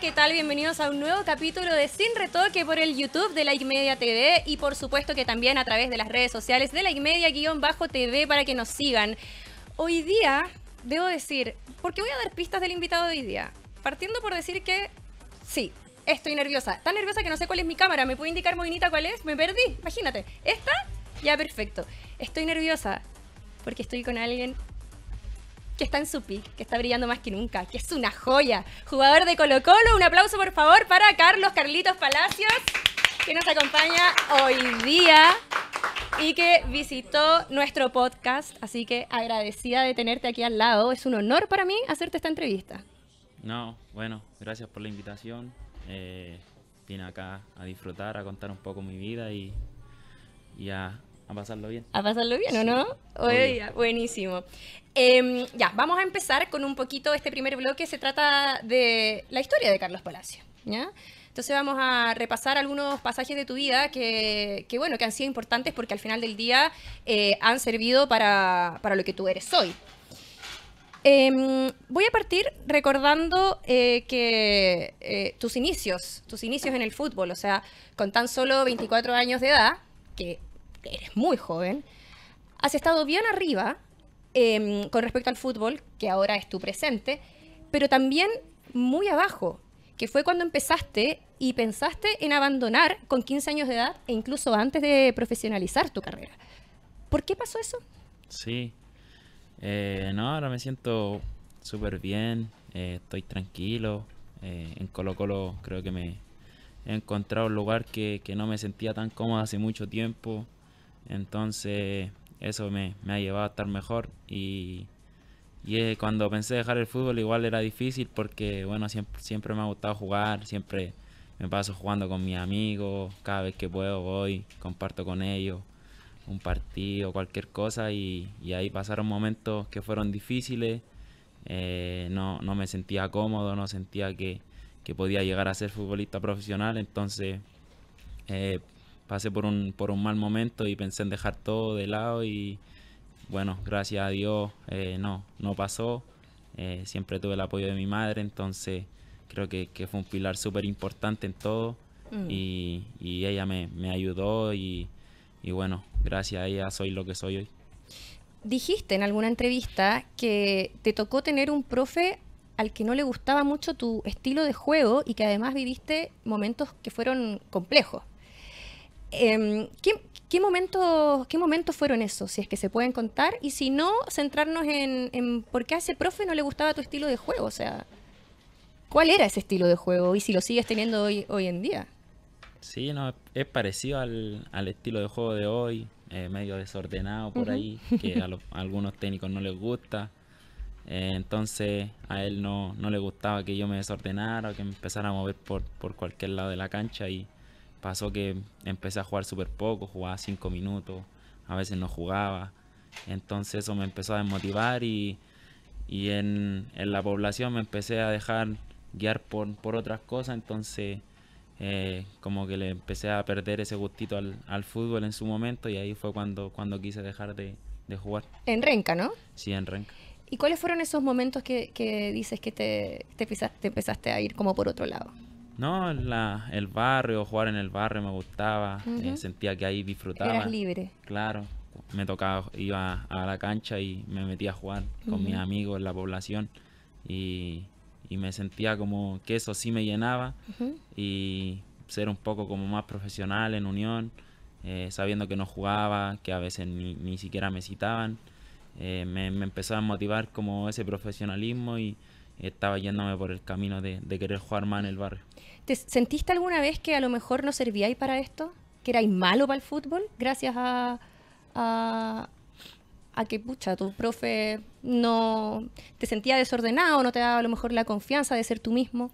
¿qué tal? Bienvenidos a un nuevo capítulo de Sin Retoque por el YouTube de la Media TV y por supuesto que también a través de las redes sociales de la bajo tv para que nos sigan. Hoy día, debo decir, porque voy a dar pistas del invitado de hoy día, partiendo por decir que sí, estoy nerviosa. Tan nerviosa que no sé cuál es mi cámara. ¿Me puede indicar, Movinita, cuál es? Me perdí, imagínate. ¿Esta? Ya, perfecto. Estoy nerviosa porque estoy con alguien está en su pick, que está brillando más que nunca, que es una joya. Jugador de Colo Colo, un aplauso por favor para Carlos Carlitos Palacios, que nos acompaña hoy día y que visitó nuestro podcast. Así que agradecida de tenerte aquí al lado. Es un honor para mí hacerte esta entrevista. No, bueno, gracias por la invitación. Eh, vine acá a disfrutar, a contar un poco mi vida y, y a a pasarlo bien. A pasarlo bien, ¿o no? Oye, buenísimo. Em, ya, vamos a empezar con un poquito este primer bloque. Se trata de la historia de Carlos Palacio. ¿ya? Entonces vamos a repasar algunos pasajes de tu vida que, que bueno, que han sido importantes porque al final del día eh, han servido para, para, lo que tú eres hoy. Em, voy a partir recordando eh, que eh, tus inicios, tus inicios en el fútbol, o sea, con tan solo 24 años de edad, que eres muy joven, has estado bien arriba em, con respecto al fútbol, que ahora es tu presente, pero también muy abajo, que fue cuando empezaste y pensaste en abandonar con 15 años de edad e incluso antes de profesionalizar tu carrera. ¿Por qué pasó eso? Sí, eh, no, ahora me siento súper bien, eh, estoy tranquilo, eh, en Colo Colo creo que me he encontrado un lugar que, que no me sentía tan cómodo hace mucho tiempo. Entonces eso me, ha llevado a estar mejor y, eh, cuando pensé dejar el fútbol igual era difícil porque bueno, siempre, me ha gustado jugar, siempre me paso jugando con mis amigos, cada vez que puedo voy, comparto con ellos un partido, cualquier cosa y, ahí pasaron momentos que fueron difíciles, eh, no, me sentía cómodo, no sentía que, podía llegar a ser futbolista profesional, entonces eh, pasé por un, por un mal momento y pensé en dejar todo de lado y bueno, gracias a Dios eh, no, no pasó. Eh, siempre tuve el apoyo de mi madre, entonces creo que, fue un pilar súper importante en todo mm. y, ella me, ayudó y bueno, gracias a ella soy lo que soy hoy. Dijiste en alguna entrevista que te tocó tener un profe al que no le gustaba mucho tu estilo de juego y que además viviste momentos que fueron complejos. Em, ¿qué, momentos, ¿Qué momentos fueron esos, si es que se pueden contar? Y si no, centrarnos en, por qué a ese profe no le gustaba tu estilo de juego. O sea, ¿cuál era ese estilo de juego y si lo sigues teniendo hoy, hoy en día? Sí, no, es parecido al, estilo de juego de hoy, eh, medio desordenado por ahí, que a, algunos técnicos no les gusta. Eh, entonces a él no, le gustaba que yo me desordenara que me empezara a mover por, por cualquier lado de la cancha y, pasó que empecé a jugar súper poco, jugaba cinco minutos, a veces no jugaba. Entonces eso me empezó a desmotivar y, en, la población me empecé a dejar guiar por, por otras cosas, entonces eh, como que le empecé a perder ese gustito al, fútbol en su momento y ahí fue cuando, cuando quise dejar de, jugar. En Renca, ¿no? Sí, en Renca. ¿Y cuáles fueron esos momentos que, dices que te, te empezaste a ir como por otro lado? No, la, el barrio, jugar en el barrio me gustaba, eh, sentía que ahí disfrutaba. Eras libre. Claro, me tocaba, iba a la cancha y me metía a jugar con mis amigos en la población y, me sentía como que eso sí me llenaba y ser un poco como más profesional en unión, eh, sabiendo que no jugaba, que a veces ni, siquiera me citaban, eh, me, me empezó a motivar como ese profesionalismo y estaba yéndome por el camino de, de querer jugar más en el barrio. ¿Te sentiste alguna vez que a lo mejor no servíais para esto? ¿Que erais malo para el fútbol? Gracias a, a, que, pucha, tu profe no te sentía desordenado, no te daba a lo mejor la confianza de ser tú mismo.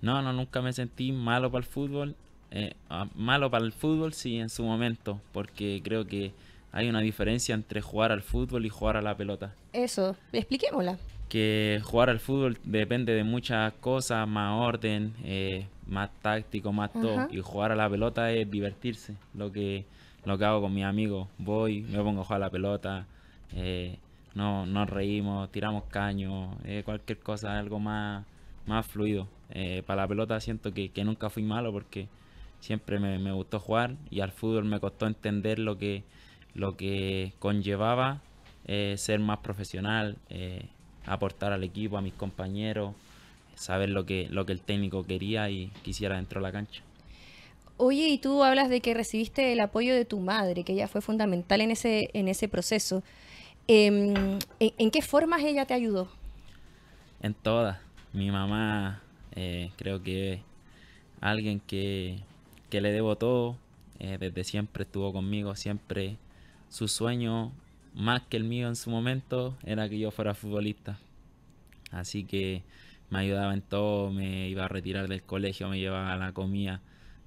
No, no, nunca me sentí malo para el fútbol. Eh, ah, malo para el fútbol, sí, en su momento, porque creo que hay una diferencia entre jugar al fútbol y jugar a la pelota. Eso, expliquémosla. Que jugar al fútbol depende de muchas cosas, más orden, eh, más táctico, más todo. Y jugar a la pelota es divertirse. Lo que, lo que hago con mis amigos, voy, me pongo a jugar a la pelota, eh, no, nos reímos, tiramos caños, eh, cualquier cosa, algo más, más fluido. Eh, para la pelota siento que, nunca fui malo porque siempre me, gustó jugar y al fútbol me costó entender lo que, lo que conllevaba ser más profesional, aportar al equipo, a mis compañeros saber lo que, lo que el técnico quería y quisiera dentro de la cancha. Oye, y tú hablas de que recibiste el apoyo de tu madre, que ella fue fundamental en ese, en ese proceso. Em, ¿en, qué formas ella te ayudó? En todas. Mi mamá eh, creo que alguien que, le debo todo. Eh, desde siempre estuvo conmigo, siempre su sueño, más que el mío en su momento, era que yo fuera futbolista. Así que me ayudaba en todo, me iba a retirar del colegio, me llevaba la comida,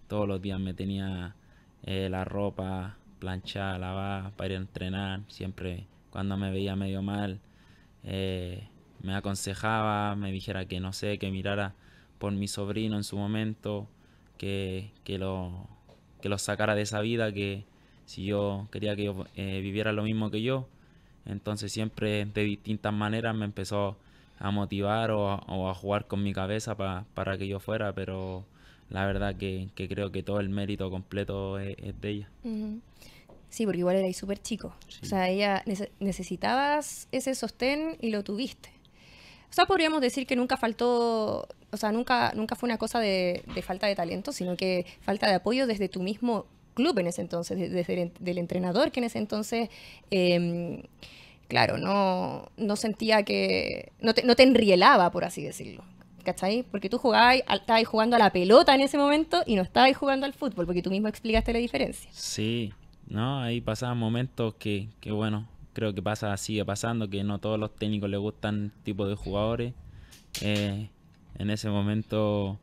todos los días me tenía eh, la ropa planchada, lavada, para ir a entrenar, siempre cuando me veía medio mal, eh, me aconsejaba, me dijera que no sé, que mirara por mi sobrino en su momento, que, que lo, que lo sacara de esa vida, que si yo quería que yo, eh, viviera lo mismo que yo, entonces siempre de distintas maneras me empezó a motivar o a, jugar con mi cabeza para que yo fuera, pero la verdad que, creo que todo el mérito completo es, de ella. Sí, porque igual y súper chico. O sea, ella necesitabas ese sostén y lo tuviste. O sea, podríamos decir que nunca faltó, o sea, nunca, nunca fue una cosa de, falta de talento, sino que falta de apoyo desde tu mismo club en ese entonces, desde el, del entrenador que en ese entonces... Em, claro, no, no sentía que. No te, no te enrielaba, por así decirlo. ¿Cachai? Porque tú jugabas, estabas jugando a la pelota en ese momento y no estabas jugando al fútbol, porque tú mismo explicaste la diferencia. Sí, ¿no? Ahí pasaban momentos que, que bueno, creo que pasa, sigue pasando, que no todos los técnicos les gustan este tipo de jugadores. Eh, en ese momento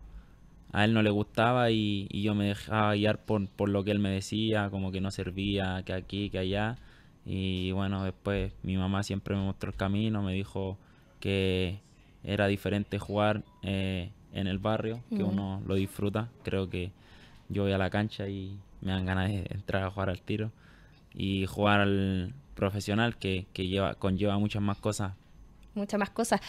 a él no le gustaba y, y yo me dejaba guiar por, por, lo que él me decía, como que no servía, que aquí, que allá. Y bueno, después mi mamá siempre me mostró el camino, me dijo que era diferente jugar eh, en el barrio, que uno lo disfruta. Creo que yo voy a la cancha y me dan ganas de entrar a jugar al tiro y jugar al profesional que, lleva, conlleva muchas más cosas. Muchas más cosas.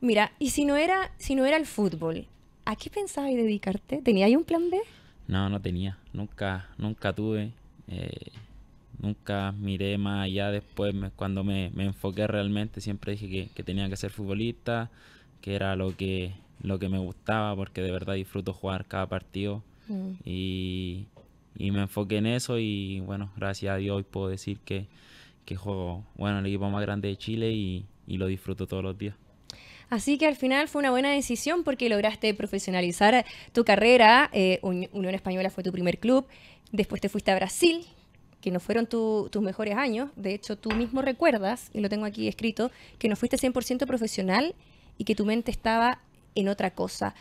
Mira, y si no era, si no era el fútbol, ¿a qué pensabas dedicarte? ¿Tenías un plan B? No, no tenía. Nunca, nunca tuve. Eh, Nunca miré más allá después, cuando me, enfoqué realmente, siempre dije que, que, tenía que ser futbolista, que era lo que, lo que me gustaba, porque de verdad disfruto jugar cada partido. Mm. Y, me enfoqué en eso y bueno, gracias a Dios puedo decir que, juego, bueno, el equipo más grande de Chile y, lo disfruto todos los días. Así que al final fue una buena decisión porque lograste profesionalizar tu carrera. Eh, Unión Española fue tu primer club. Después te fuiste a Brasil, que no fueron tus mejores años. De hecho, tú mismo recuerdas, y lo tengo aquí escrito, que no fuiste 100% profesional y que tu mente estaba en otra cosa.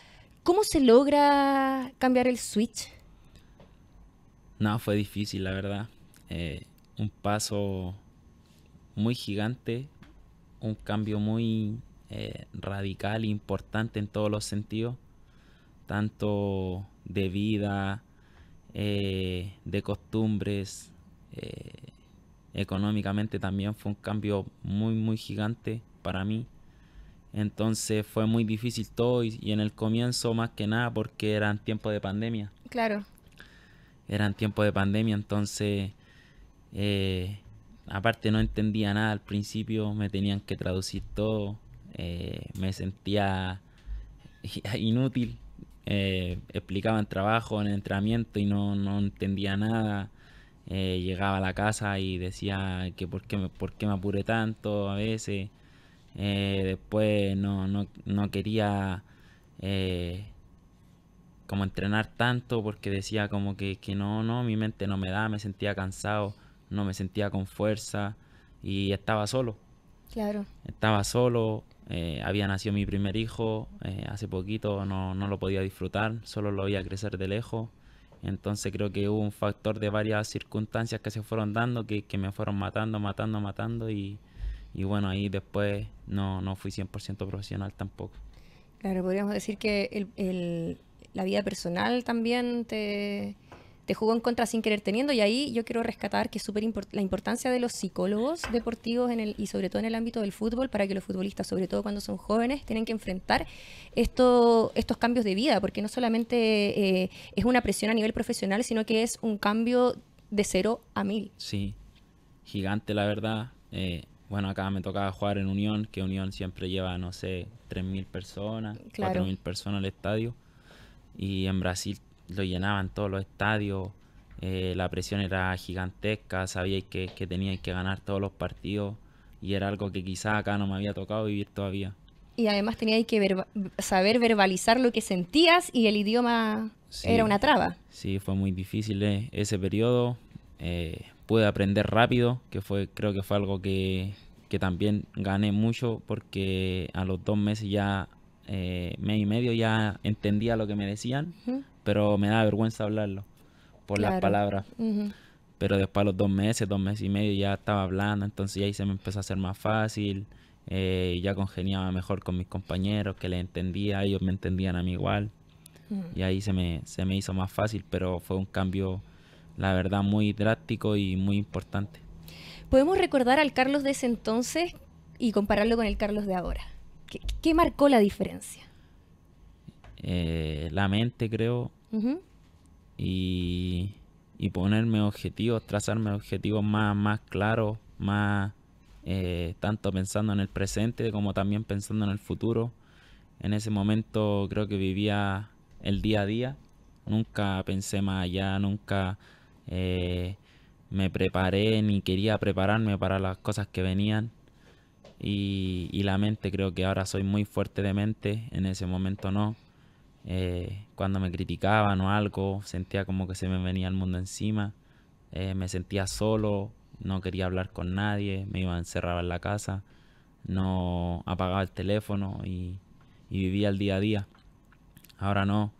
¿Cómo se logra cambiar el switch? No, fue difícil, la verdad. Eh, un paso muy gigante, un cambio muy eh, radical e importante en todos los sentidos, tanto de vida, eh, de costumbres, eh, económicamente también fue un cambio muy, muy gigante para mí. Entonces fue muy difícil todo y, en el comienzo más que nada porque eran tiempos de pandemia. Claro. Eran tiempos de pandemia, entonces eh, aparte no entendía nada al principio, me tenían que traducir todo, eh, me sentía inútil, explicaban trabajo en entrenamiento y no, no entendía nada. Eh, llegaba a la casa y decía que por qué me, por me apuré tanto a veces. Eh, después no, no, no quería eh, como entrenar tanto porque decía como que, no, no, mi mente no me da, me sentía cansado, no me sentía con fuerza y estaba solo. Claro. Estaba solo, había nacido mi primer hijo hace poquito, no, no lo podía disfrutar, solo lo veía crecer de lejos entonces creo que hubo un factor de varias circunstancias que se fueron dando, que, me fueron matando, matando, matando y, bueno, ahí después no, no fui 100% profesional tampoco. Claro, podríamos decir que la vida personal también te, te jugó en contra sin querer teniendo. Y ahí yo quiero rescatar que es súper la importancia de los psicólogos deportivos en el, y sobre todo en el ámbito del fútbol, para que los futbolistas, sobre todo cuando son jóvenes, tienen que enfrentar esto, estos cambios de vida, porque no solamente eh, es una presión a nivel profesional, sino que es un cambio de cero a mil. Sí, gigante la verdad. Eh, bueno, acá me tocaba jugar en Unión, que Unión siempre lleva, no sé, Tres mil personas, cuatro mil personas al estadio. Y en Brasil lo llenaban todos los estadios, eh, la presión era gigantesca, sabíais que, teníais que ganar todos los partidos y era algo que quizás acá no me había tocado vivir todavía. Y además teníais que saber verbalizar lo que sentías y el idioma era una traba. Sí, fue muy difícil eh, ese periodo. Eh, pude aprender rápido, que fue creo que fue algo que, también gané mucho porque a los dos meses ya, mes y medio ya entendía lo que me decían pero me da vergüenza hablarlo por las palabras. Pero después de los dos meses, dos meses y medio ya estaba hablando, entonces ahí se me empezó a hacer más fácil, eh, ya congeniaba mejor con mis compañeros, que le entendía, ellos me entendían a mí igual. Y ahí se me, se me hizo más fácil, pero fue un cambio, la verdad, muy drástico y muy importante. ¿Podemos recordar al Carlos de ese entonces y compararlo con el Carlos de ahora? ¿Qué, qué marcó la diferencia? Eh, la mente, creo, y, ponerme objetivos, trazarme objetivos más, más claros, más eh, tanto pensando en el presente como también pensando en el futuro. En ese momento creo que vivía el día a día, nunca pensé más allá, nunca eh, me preparé ni quería prepararme para las cosas que venían. y, la mente, creo que ahora soy muy fuerte de mente, en ese momento no. Eh, cuando me criticaban o algo, sentía como que se me venía el mundo encima. Eh, me sentía solo, no quería hablar con nadie, me iba a encerrar en la casa, no apagaba el teléfono y, vivía el día a día. Ahora no.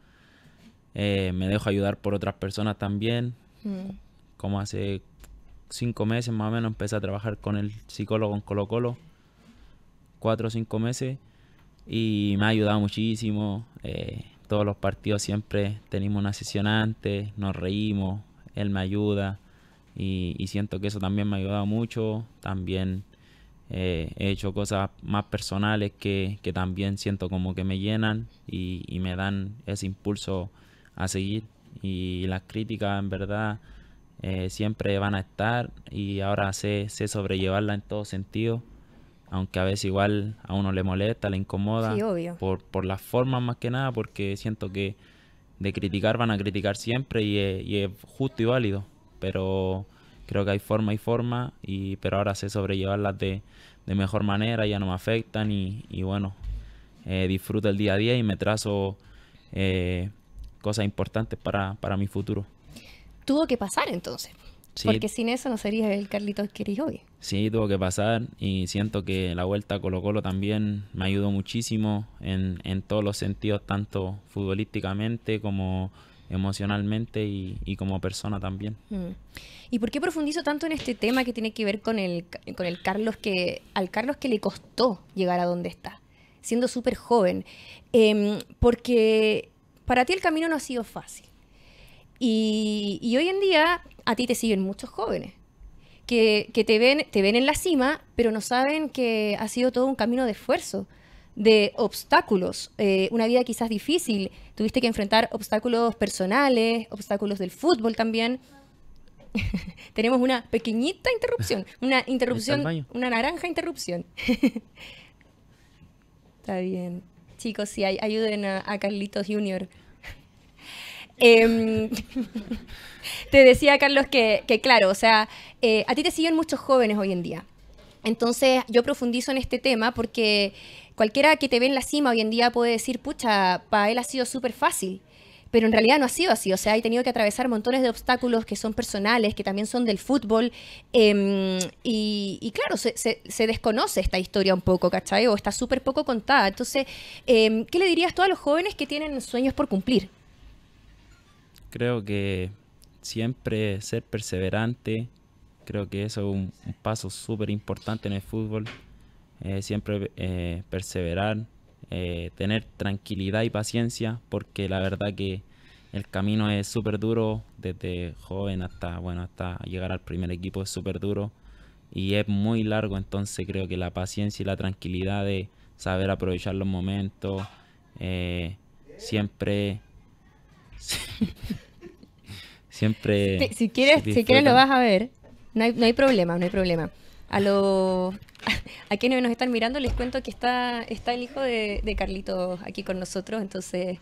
Eh, me dejo ayudar por otras personas también. Mm. Como hace cinco meses más o menos empecé a trabajar con el psicólogo en Colo Colo. Cuatro o cinco meses y me ha ayudado muchísimo. Eh, todos los partidos siempre tenemos una sesión antes, nos reímos, él me ayuda y, siento que eso también me ha ayudado mucho. También eh, he hecho cosas más personales que, también siento como que me llenan y, me dan ese impulso a seguir. Y las críticas en verdad eh, siempre van a estar y ahora sé, sé en todo sentido aunque a veces igual a uno le molesta, le incomoda, Por, por las formas más que nada, porque siento que de criticar van a criticar siempre y es, justo y válido, pero creo que hay forma y forma, y, pero ahora sé sobrellevarlas de, de mejor manera, ya no me afectan y, bueno, eh, disfruto el día a día y me trazo eh, cosas importantes para mi futuro. Tuvo que pasar entonces, porque sin eso no sería el Carlitos que hoy. Sí, tuvo que pasar y siento que la vuelta a Colo Colo también me ayudó muchísimo en, todos los sentidos, tanto futbolísticamente como emocionalmente y, como persona también. Mm. ¿Y por qué profundizo tanto en este tema que tiene que ver con el, con el Carlos que, al Carlos que le costó llegar a donde está, siendo súper joven? Em, porque para ti el camino no ha sido fácil y, hoy en día a ti te siguen muchos jóvenes que, te, ven, te ven en la cima, pero no saben que ha sido todo un camino de esfuerzo, de obstáculos, eh, una vida quizás difícil. Tuviste que enfrentar obstáculos personales, obstáculos del fútbol también. Tenemos una pequeñita interrupción, una interrupción, una naranja interrupción. Está bien. Chicos, si ayuden a, a Carlitos Junior. Em, te decía, Carlos, que, claro, o sea, eh, a ti te siguen muchos jóvenes hoy en día. Entonces, yo profundizo en este tema porque cualquiera que te ve en la cima hoy en día puede decir, pucha, para él ha sido súper fácil. Pero en realidad no ha sido así, o sea, he tenido que atravesar montones de obstáculos que son personales, que también son del fútbol. Em, y, claro, se, desconoce esta historia un poco, ¿cachai? O está súper poco contada. Entonces, em, ¿qué le dirías a todos los jóvenes que tienen sueños por cumplir? creo que siempre ser perseverante, creo que eso es un, paso súper importante en el fútbol. Eh, siempre eh, perseverar, eh, tener tranquilidad y paciencia, porque la verdad que el camino es súper duro, desde joven hasta, bueno, hasta llegar al primer equipo es súper duro y es muy largo, entonces creo que la paciencia y la tranquilidad de saber aprovechar los momentos, siempre Siempre. Si, quieres, si quieres lo vas a ver. No hay, problema, no hay problema. A los a quienes nos están mirando les cuento que está, está el hijo de, de Carlitos aquí con nosotros, entonces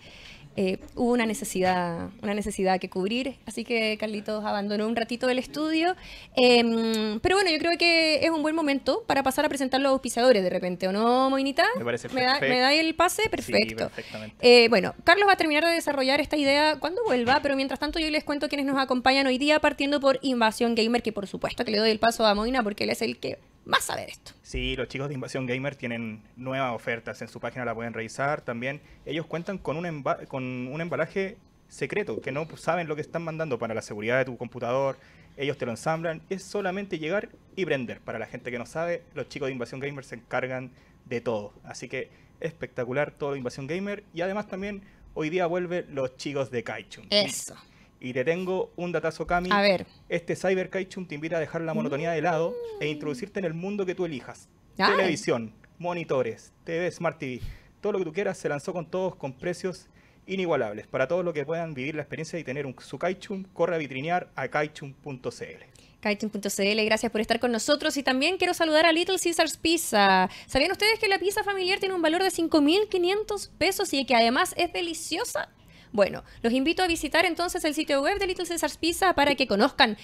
eh, hubo una necesidad, una necesidad que cubrir, así que Carlitos abandonó un ratito el estudio. Em, pero bueno, yo creo que es un buen momento para pasar a presentar los auspiciadores de repente, ¿o no, Moinita? Me parece perfecto. ¿Me da, el pase? Perfecto. Sí, eh, bueno, Carlos va a terminar de desarrollar esta idea cuando vuelva, pero mientras tanto yo les cuento quienes nos acompañan hoy día, partiendo por Invasión Gamer, que por supuesto que le doy el paso a Moina porque él es el que más a ver esto. Sí, los chicos de Invasión Gamer tienen nuevas ofertas en su página, la pueden revisar también. Ellos cuentan con un, con un embalaje secreto, que no saben lo que están mandando para la seguridad de tu computador. Ellos te lo ensamblan, es solamente llegar y prender. Para la gente que no sabe, los chicos de Invasión Gamer se encargan de todo. Así que espectacular todo Invasión Gamer. Y además también hoy día vuelve los chicos de Kaichun. Eso. Y te tengo un datazo, Cami. A ver. Este Cyber Kaichun te invita a dejar la monotonía de lado e mm. introducirte en el mundo que tú elijas. Televisión, monitores, TV, Smart TV, todo lo que tú quieras se lanzó con todos con precios inigualables para todos los que puedan vivir la experiencia y tener un, su Kaichun, corre a vitrinear a kaichun.cl. Kaichun.cl, gracias por estar con nosotros y también quiero saludar a Little Caesars Pizza. ¿Sabían ustedes que la pizza familiar tiene un valor de 5.500 pesos y que además es deliciosa? Bueno, los invito a visitar entonces el sitio web de Little Caesars Pizza para que conozcan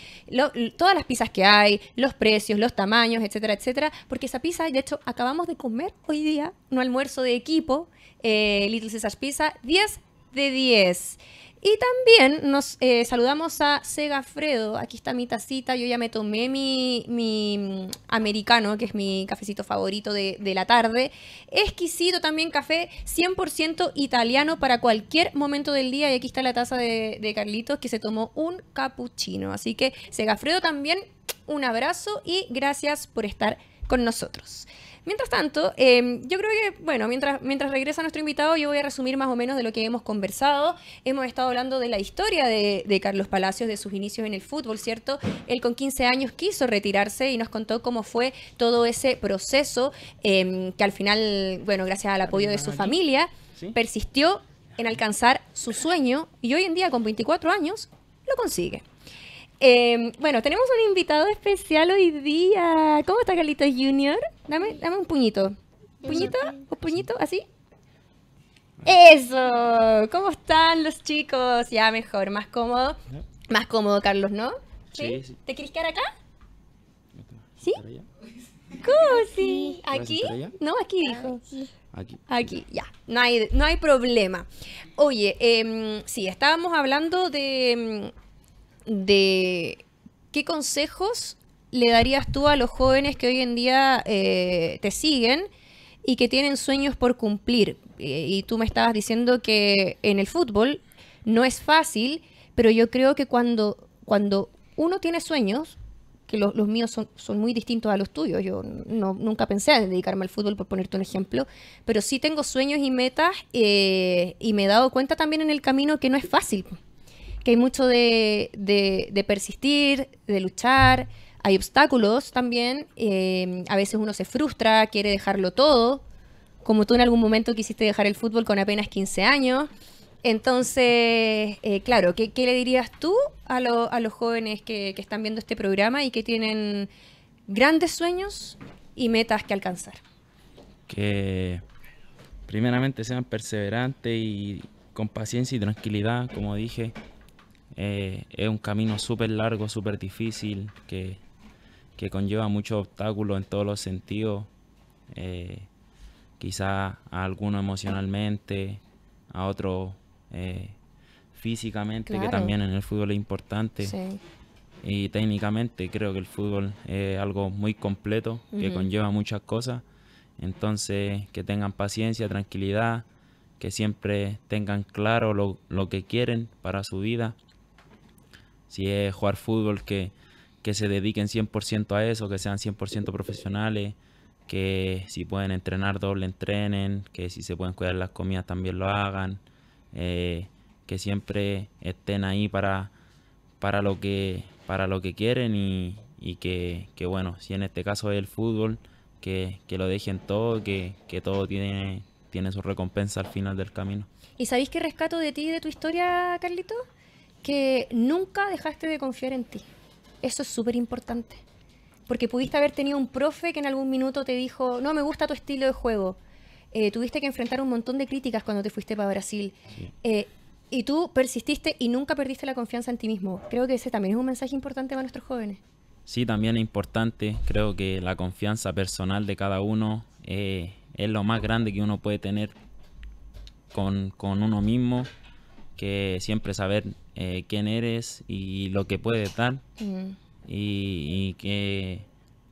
todas las pizzas que hay, los precios, los tamaños, etcétera, etcétera, porque esa pizza, de hecho, acabamos de comer hoy día un almuerzo de equipo, eh, Little Caesars Pizza, 10 de 10. Y también nos eh, saludamos a Segafredo. Aquí está mi tacita. Yo ya me tomé mi, mm, americano, que es mi cafecito favorito de, la tarde. Exquisito también café, 100% italiano para cualquier momento del día. Y aquí está la taza de, de Carlitos que se tomó un cappuccino. Así que Segafredo también, un abrazo y gracias por estar con nosotros. Mientras tanto, em, yo creo que, bueno, mientras, mientras regresa nuestro invitado, yo voy a resumir más o menos de lo que hemos conversado. Hemos estado hablando de la historia de, Carlos Palacios, de sus inicios en el fútbol, ¿cierto? Él con 15 años quiso retirarse y nos contó cómo fue todo ese proceso em, que al final, bueno, gracias al apoyo de su familia, persistió en alcanzar su sueño y hoy en día con 24 años lo consigue. Em, bueno, tenemos un invitado especial hoy día. ¿Cómo está Carlitos Junior? Dame, un puñito. ¿Puñito? ¿O puñito? ¿Así? ¡Eso! ¿Cómo están los chicos? Ya mejor, más cómodo. Más cómodo, Carlos, ¿no? Sí. ¿Te quieres quedar acá? ¿Sí? ¿Cómo sí? ¿Aquí? No, aquí dijo. Ah, aquí. Aquí, ya. No hay, no hay problema. Oye, em, sí, estábamos hablando de em, de qué consejos le darías tú a los jóvenes que hoy en día eh, te siguen y que tienen sueños por cumplir. Eh, y tú me estabas diciendo que en el fútbol no es fácil, pero yo creo que cuando, cuando uno tiene sueños, que los, míos son, muy distintos a los tuyos, yo nunca pensé en dedicarme al fútbol, por ponerte un ejemplo, pero sí tengo sueños y metas eh, y me he dado cuenta también en el camino que no es fácil que hay mucho de, persistir, de luchar, hay obstáculos también, eh, a veces uno se frustra, quiere dejarlo todo, como tú en algún momento quisiste dejar el fútbol con apenas 15 años. Entonces, eh, claro, ¿qué, le dirías tú a, a los jóvenes que, que, están viendo este programa y que tienen grandes sueños y metas que alcanzar? Que primeramente sean perseverantes y con paciencia y tranquilidad, como dije, eh, es un camino súper largo, súper difícil, que, conlleva muchos obstáculos en todos los sentidos. Eh, quizás a algunos emocionalmente, a otro eh, físicamente, que también en el fútbol es importante. Y técnicamente creo que el fútbol es algo muy completo, que conlleva muchas cosas. Entonces, que tengan paciencia, tranquilidad, que siempre tengan claro lo, lo que quieren para su vida si es jugar fútbol, que, que se dediquen 100% a eso, que sean 100% profesionales, que si pueden entrenar doble, entrenen, que si se pueden cuidar las comidas también lo hagan, eh, que siempre estén ahí para, para, lo, que, para lo que quieren y, que, que, bueno, si en este caso es el fútbol, que, lo dejen todo, que, que todo tiene, tiene su recompensa al final del camino. ¿Y sabéis qué rescato de ti de tu historia, Carlito? que nunca dejaste de confiar en ti. Eso es súper importante. Porque pudiste haber tenido un profe que en algún minuto te dijo, no, me gusta tu estilo de juego. Eh, tuviste que enfrentar un montón de críticas cuando te fuiste para Brasil. Eh, y tú persististe y nunca perdiste la confianza en ti mismo. Creo que ese también es un mensaje importante para nuestros jóvenes. Sí, también es importante. Creo que la confianza personal de cada uno eh, es lo más grande que uno puede tener con, con uno mismo. Que siempre saber eh, quién eres y lo que puedes dar. Y, que,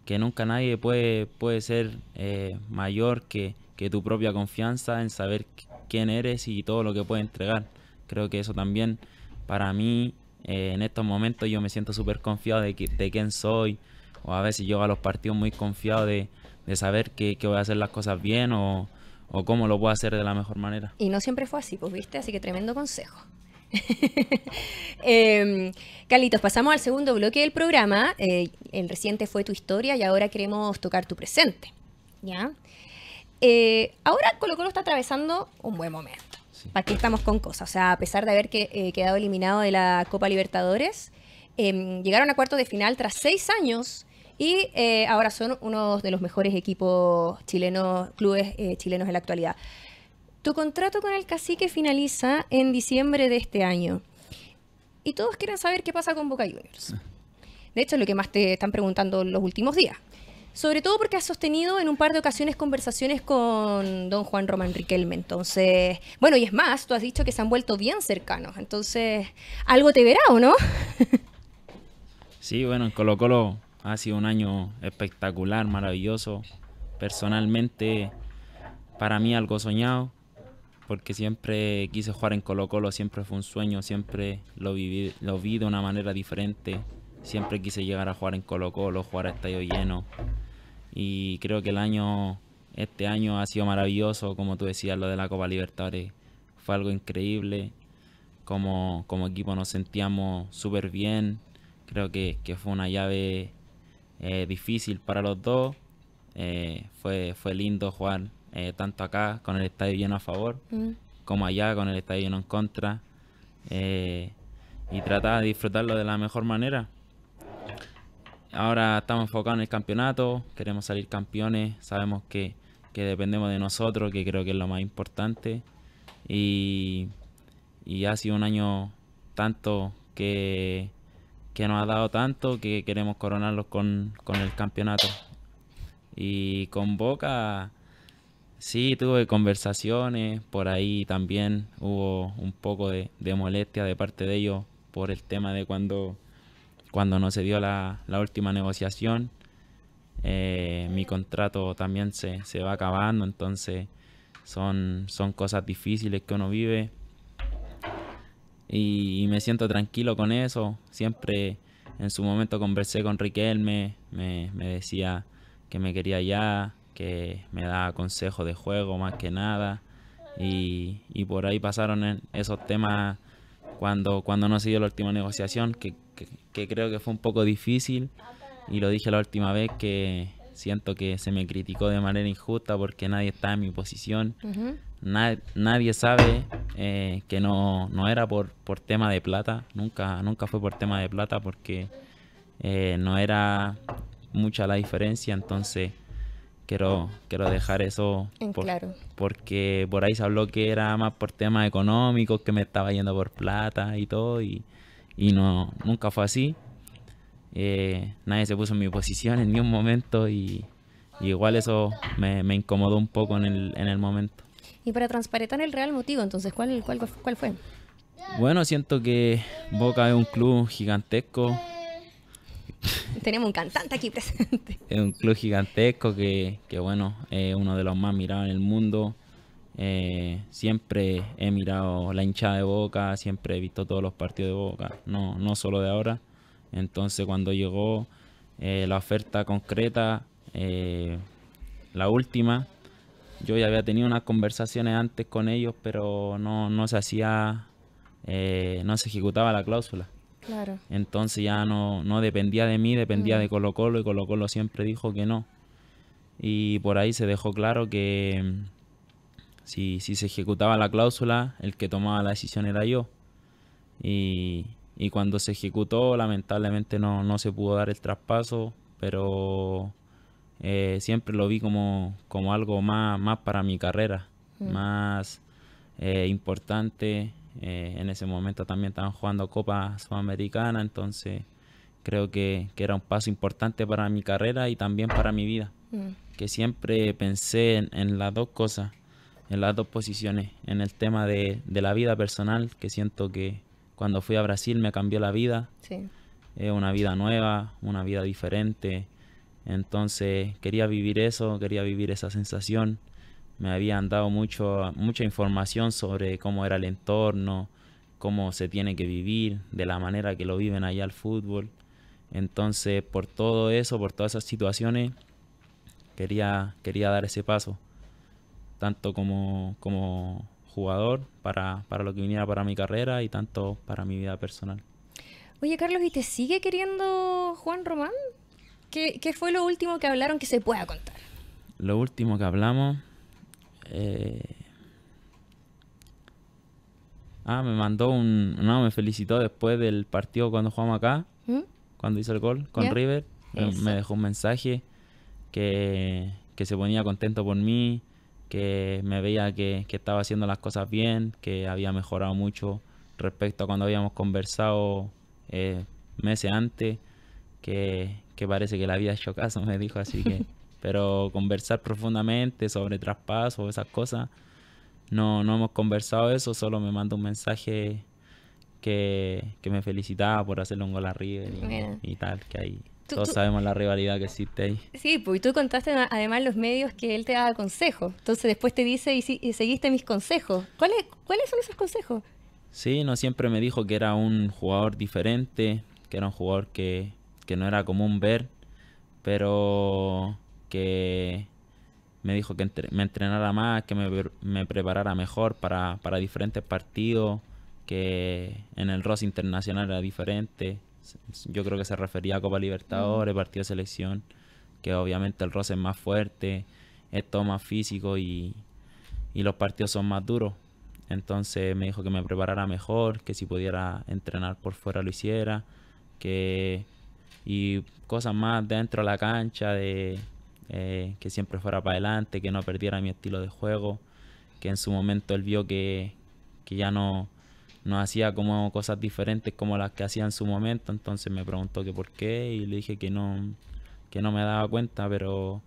que, nunca nadie puede, puede ser eh, mayor que, que, tu propia confianza en saber quién eres y todo lo que puedes entregar. Creo que eso también para mí eh, en estos momentos yo me siento súper confiado de, de quién soy o a veces yo a los partidos muy confiado de, saber que, voy a hacer las cosas bien o, o cómo lo puedo hacer de la mejor manera. Y no siempre fue así, pues viste, así que tremendo consejo. Em, Carlitos, pasamos al segundo bloque del programa. Eh, el reciente fue tu historia y ahora queremos tocar tu presente. ¿Ya? Eh, ahora Colo Colo está atravesando un buen momento. aquí estamos con cosas? sea, a pesar de haber eh, quedado eliminado de la Copa Libertadores, em, llegaron a cuartos de final tras seis años y ahora son uno de los mejores equipos chilenos, clubes chilenos en la actualidad. Tu contrato con el cacique finaliza en diciembre de este año. Y todos quieren saber qué pasa con Boca Juniors. Ah. De hecho, es lo que más te están preguntando los últimos días. Sobre todo porque has sostenido en un par de ocasiones conversaciones con don Juan Román Riquelme. Entonces, bueno, y es más, tú has dicho que se han vuelto bien cercanos. Entonces, algo te verá, ¿o no? sí, bueno, en Colo Colo ha sido un año espectacular, maravilloso. Personalmente, para mí algo soñado porque siempre quise jugar en Colo Colo, siempre fue un sueño, siempre lo, lo vi de una manera diferente, siempre quise llegar a jugar en Colo Colo, jugar a estadio lleno y creo que el año, este año ha sido maravilloso, como tú decías, lo de la Copa Libertadores fue algo increíble, como, equipo nos sentíamos súper bien, creo que, fue una llave eh, difícil para los dos, eh, fue, fue lindo jugar eh, tanto acá con el estadio lleno a favor, mm. como allá con el estadio lleno en contra, eh, y tratar de disfrutarlo de la mejor manera. Ahora estamos enfocados en el campeonato, queremos salir campeones, sabemos que, dependemos de nosotros, que creo que es lo más importante, y, ha sido un año tanto que, que nos ha dado tanto que queremos coronarlos con, con el campeonato. Y con Boca Sí, tuve conversaciones, por ahí también hubo un poco de, molestia de parte de ellos por el tema de cuando, cuando no se dio la, última negociación. Eh, mi contrato también se, va acabando, entonces son, son cosas difíciles que uno vive. Y, me siento tranquilo con eso. Siempre en su momento conversé con Riquelme, me, me decía que me quería ya, que me da consejos de juego más que nada. Y, por ahí pasaron esos temas cuando, cuando no se dio la última negociación, que, creo que fue un poco difícil. Y lo dije la última vez que siento que se me criticó de manera injusta porque nadie está en mi posición. nadie sabe eh, que no, era por, por tema de plata, nunca, nunca fue por tema de plata porque eh, no era mucha la diferencia, entonces Quiero, quiero dejar eso claro. Porque por ahí se habló que era más por temas económicos, que me estaba yendo por plata y todo, y, no, nunca fue así. Eh, nadie se puso en mi posición en ningún momento y, igual eso me, me, incomodó un poco en el, en el momento. Y para transparentar el real motivo, entonces, ¿cuál, cuál, cuál fue? Bueno, siento que Boca es un club gigantesco, tenemos un cantante aquí presente. Es un club gigantesco que, bueno, es uno de los más mirados en el mundo. Eh, siempre he mirado la hinchada de Boca, siempre he visto todos los partidos de Boca, no, no solo de ahora. Entonces cuando llegó eh, la oferta concreta, eh, la última, yo ya había tenido unas conversaciones antes con ellos, pero no se hacía, no se ejecutaba la cláusula. Claro. Entonces ya no, no dependía de mí, dependía de mm. Colo Colo y Colo Colo siempre dijo que no. Y por ahí se dejó claro que mm, si, se ejecutaba la cláusula, el que tomaba la decisión era yo. Y, cuando se ejecutó, lamentablemente no, se pudo dar el traspaso, pero eh, siempre lo vi como, algo más, más para mi carrera, mm. más eh, importante eh, en ese momento también estaban jugando Copa Sudamericana, entonces creo que, era un paso importante para mi carrera y también para mi vida. Mm. Que siempre pensé en, las dos cosas, en las dos posiciones, en el tema de, de, la vida personal, que siento que cuando fui a Brasil me cambió la vida. una vida nueva, una vida diferente. Entonces quería vivir eso, quería vivir esa sensación me habían dado mucho, mucha información sobre cómo era el entorno, cómo se tiene que vivir, de la manera que lo viven allá el fútbol. Entonces, por todo eso, por todas esas situaciones, quería, quería dar ese paso, tanto como, como jugador, para, lo que viniera para mi carrera y tanto para mi vida personal. Oye, Carlos, ¿y te sigue queriendo Juan Román? ¿Qué, ¿Qué, fue lo último que hablaron que se pueda contar? Lo último que hablamos eh... Ah, me mandó un. No, me felicitó después del partido cuando jugamos acá, ¿Mm? cuando hizo el gol con River. Me dejó un mensaje que, se ponía contento por mí, que me veía que, estaba haciendo las cosas bien, que había mejorado mucho respecto a cuando habíamos conversado eh, meses antes, que, que parece que le había hecho caso, me dijo así que. Pero conversar profundamente sobre traspasos, esas cosas, no, no hemos conversado eso, solo me manda un mensaje que, me felicitaba por hacer un gol arriba y, tal, que ahí todos sabemos la rivalidad que existe ahí. Sí, pues tú contaste además los medios que él te daba consejos, entonces después te dice y, seguiste mis consejos. ¿Cuáles, ¿Cuáles son esos consejos? Sí, no siempre me dijo que era un jugador diferente, que era un jugador que, que no era común ver, pero que me dijo que me entrenara más, que me, preparara mejor para, diferentes partidos, que en el Ross Internacional era diferente. Yo creo que se refería a Copa Libertadores, mm. partido de selección, que obviamente el Ross es más fuerte, es todo más físico y, y los partidos son más duros. Entonces me dijo que me preparara mejor, que si pudiera entrenar por fuera lo hiciera, que y cosas más dentro de la cancha de eh, que siempre fuera para adelante, que no perdiera mi estilo de juego, que en su momento él vio que, ya no, no hacía como cosas diferentes como las que hacía en su momento, entonces me preguntó que por qué y le dije que no, que no me daba cuenta, pero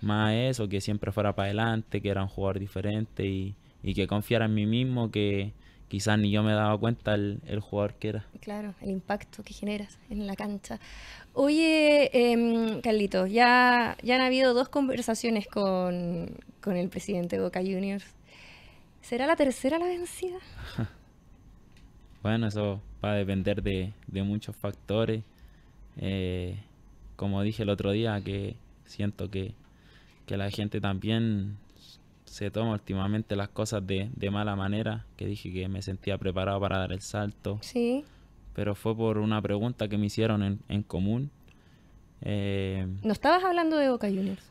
más eso, que siempre fuera para adelante, que era un jugador diferente y, que confiara en mí mismo, que quizás ni yo me daba cuenta el, el, jugador que era. Claro, el impacto que generas en la cancha. Oye, eh, em, Carlitos, ya, ya han habido dos conversaciones con, el presidente Boca Juniors. ¿Será la tercera la vencida? Bueno, eso va a depender de, muchos factores. Eh, como dije el otro día, que siento que, la gente también se toma últimamente las cosas de, de mala manera, que dije que me sentía preparado para dar el salto. Sí pero fue por una pregunta que me hicieron en, común. Eh, ¿No estabas hablando de Boca Juniors?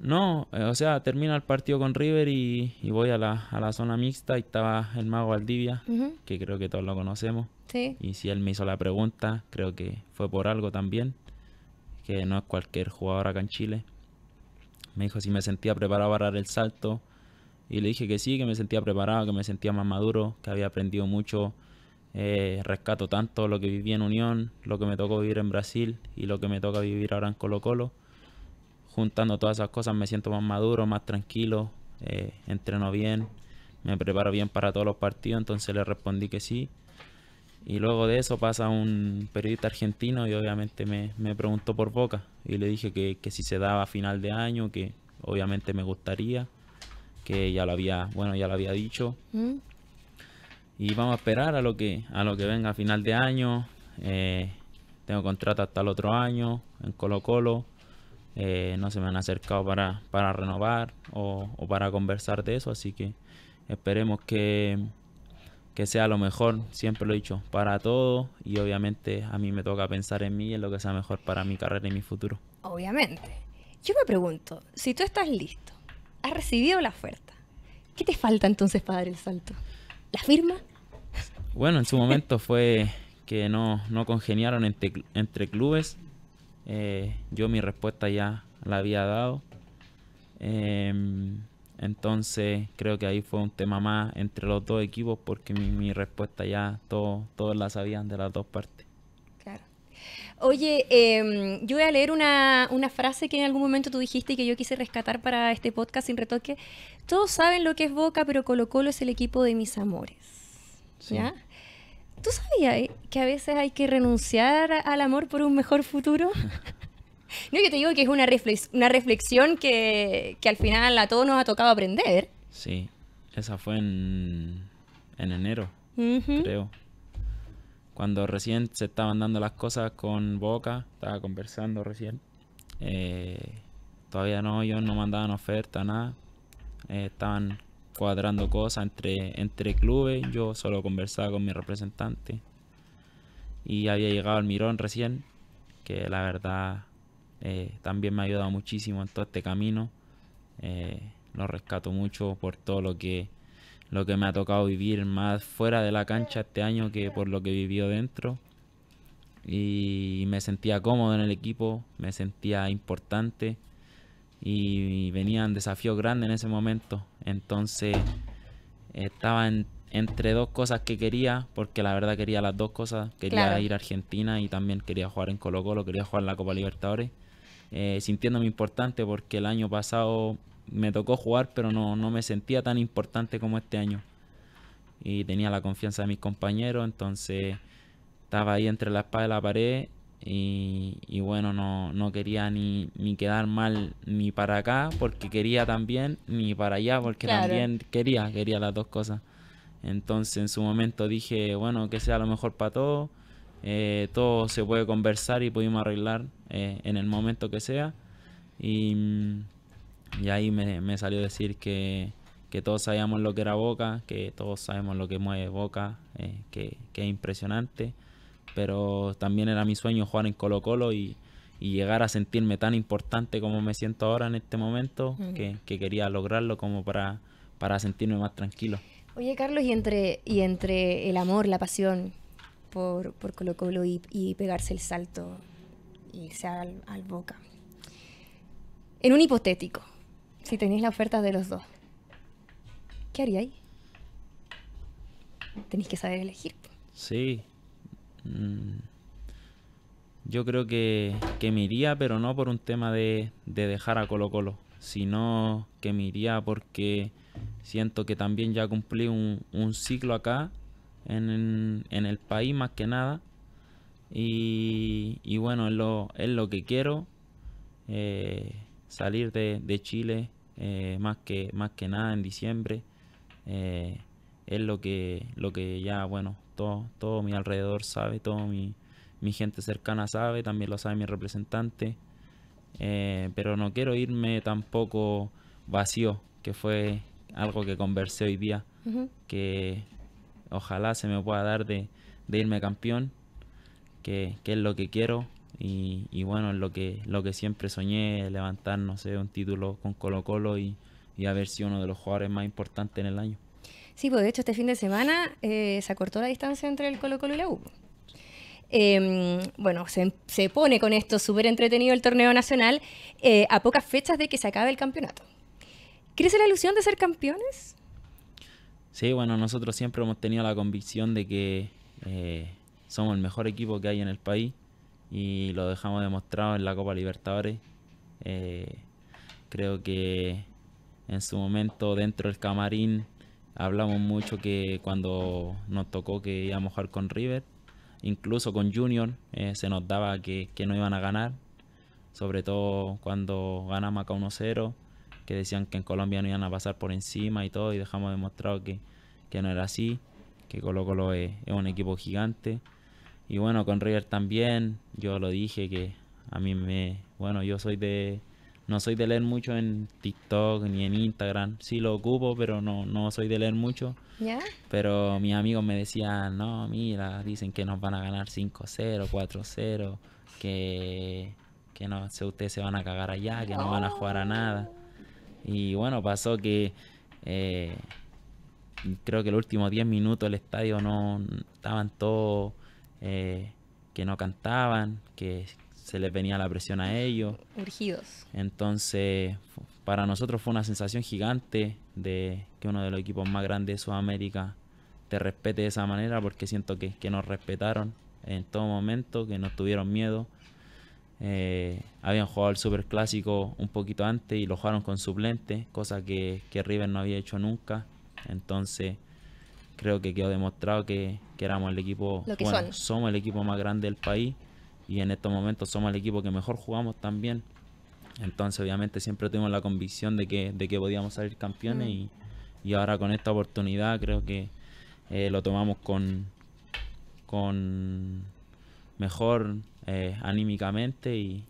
No, eh, o sea, termina el partido con River y, voy a la, zona mixta y estaba el mago Valdivia, que creo que todos lo conocemos. Y si él me hizo la pregunta, creo que fue por algo también, que no es cualquier jugador acá en Chile. Me dijo si me sentía preparado para dar el salto y le dije que sí, que me sentía preparado, que me sentía más maduro, que había aprendido mucho eh, rescato tanto lo que viví en Unión, lo que me tocó vivir en Brasil y lo que me toca vivir ahora en Colo Colo. Juntando todas esas cosas me siento más maduro, más tranquilo, eh, entreno bien, me preparo bien para todos los partidos, entonces le respondí que sí. Y luego de eso pasa un periodista argentino y obviamente me, me preguntó por Boca y le dije que, que si se daba a final de año, que obviamente me gustaría, que ya lo había, bueno, ya lo había dicho. ¿Mm? y vamos a esperar a lo que a lo que venga a final de año eh, tengo contrato hasta el otro año en Colo Colo eh, no se me han acercado para, para renovar o, para conversar de eso así que esperemos que que sea lo mejor siempre lo he dicho para todos y obviamente a mí me toca pensar en mí y en lo que sea mejor para mi carrera y mi futuro obviamente yo me pregunto si tú estás listo has recibido la oferta ¿qué te falta entonces para dar el salto? la firma? Bueno, en su momento fue que no, no congeniaron entre, entre clubes. Eh, yo mi respuesta ya la había dado. Em, entonces creo que ahí fue un tema más entre los dos equipos porque mi, respuesta ya todo, todos la sabían de las dos partes. Oye, em, yo voy a leer una, una, frase que en algún momento tú dijiste y que yo quise rescatar para este podcast sin retoque. Todos saben lo que es Boca, pero Colo Colo es el equipo de mis amores. ¿Ya? ¿Tú sabías eh, que a veces hay que renunciar al amor por un mejor futuro? no, yo te digo que es una, una reflexión que, que, al final a todos nos ha tocado aprender. Sí, esa fue en, en enero, creo cuando recién se estaban dando las cosas con Boca, estaba conversando recién. Eh, todavía no, ellos no mandaban oferta, nada. Eh, estaban cuadrando cosas entre, entre clubes. Yo solo conversaba con mi representante. Y había llegado el Mirón recién, que la verdad eh, también me ha ayudado muchísimo en todo este camino. lo rescato mucho por todo lo que lo que me ha tocado vivir más fuera de la cancha este año que por lo que vivió dentro. Y me sentía cómodo en el equipo, me sentía importante y venían desafíos grandes en ese momento. Entonces estaba entre dos cosas que quería, porque la verdad quería las dos cosas. Quería ir a Argentina y también quería jugar en Colo Colo, quería jugar en la Copa Libertadores. Eh, sintiéndome importante porque el año pasado me tocó jugar, pero no, me sentía tan importante como este año. Y tenía la confianza de mis compañeros, entonces estaba ahí entre la espada y la pared. Y, bueno, no, no quería ni, quedar mal ni para acá porque quería también, ni para allá porque también quería, quería las dos cosas. Entonces en su momento dije, bueno, que sea lo mejor para todos, eh, todo se puede conversar y pudimos arreglar eh, en el momento que sea. Y mm, y ahí me, me salió decir que, que, todos sabíamos lo que era Boca, que todos sabemos lo que mueve Boca, eh, que, que, es impresionante. Pero también era mi sueño jugar en Colo Colo y, y, llegar a sentirme tan importante como me siento ahora en este momento, que, que, quería lograrlo como para, para sentirme más tranquilo. Oye, Carlos, y entre, y entre el amor, la pasión por, por Colo Colo y, pegarse el salto, irse al Boca. En un hipotético, si tenéis la oferta de los dos, ¿qué ahí? Tenéis que saber elegir. Sí. Mm. Yo creo que, que me iría, pero no por un tema de, de dejar a Colo Colo, sino que me iría porque siento que también ya cumplí un, un ciclo acá en, el país más que nada. Y, y bueno, es lo, es lo que quiero, eh, salir de, de Chile eh, más, que, más que nada en diciembre. Eh, es lo que, lo que ya, bueno, todo, todo mi alrededor sabe, todo mi, mi gente cercana sabe, también lo sabe mi representante. Eh, pero no quiero irme tampoco vacío, que fue algo que conversé hoy día, que ojalá se me pueda dar de, irme campeón, que, que, es lo que quiero, y, bueno, lo que, lo que siempre soñé, levantar, no sé, un título con Colo Colo y, y haber sido uno de los jugadores más importantes en el año. Sí, pues de hecho este fin de semana eh, se acortó la distancia entre el Colo Colo y la U. Em, bueno, se, pone con esto súper entretenido el torneo nacional eh, a pocas fechas de que se acabe el campeonato. ¿Crees la ilusión de ser campeones? Sí, bueno, nosotros siempre hemos tenido la convicción de que eh, somos el mejor equipo que hay en el país y lo dejamos demostrado en la Copa Libertadores. Eh, creo que en su momento dentro del camarín hablamos mucho que cuando nos tocó que íbamos a jugar con River, incluso con Junior, eh, se nos daba que, no iban a ganar, sobre todo cuando ganamos acá 1-0, que decían que en Colombia no iban a pasar por encima y todo, y dejamos demostrado que, no era así, que Colo Colo es, es un equipo gigante y bueno, con River también, yo lo dije que a mí me, bueno, yo soy de, no soy de leer mucho en TikTok ni en Instagram, sí lo ocupo, pero no, soy de leer mucho. Pero mis amigos me decían, no, mira, dicen que nos van a ganar 5-0, 4-0, que, que no, ustedes se van a cagar allá, que no van a jugar a nada. Y bueno, pasó que... Eh, creo que los últimos 10 minutos el estadio no estaban todos eh, que no cantaban, que se les venía la presión a ellos. Urgidos. Entonces, para nosotros fue una sensación gigante de que uno de los equipos más grandes de Sudamérica te respete de esa manera, porque siento que, nos respetaron en todo momento, que no tuvieron miedo. Eh, habían jugado el Super Clásico un poquito antes y lo jugaron con suplentes, cosa que, que River no había hecho nunca. Entonces, creo que quedó demostrado que, que éramos el equipo, somos el equipo más grande del país y en estos momentos somos el equipo que mejor jugamos también. Entonces obviamente siempre tuvimos la convicción de que, podíamos salir campeones mm. y, ahora con esta oportunidad creo que eh, lo tomamos con, con mejor eh, anímicamente y,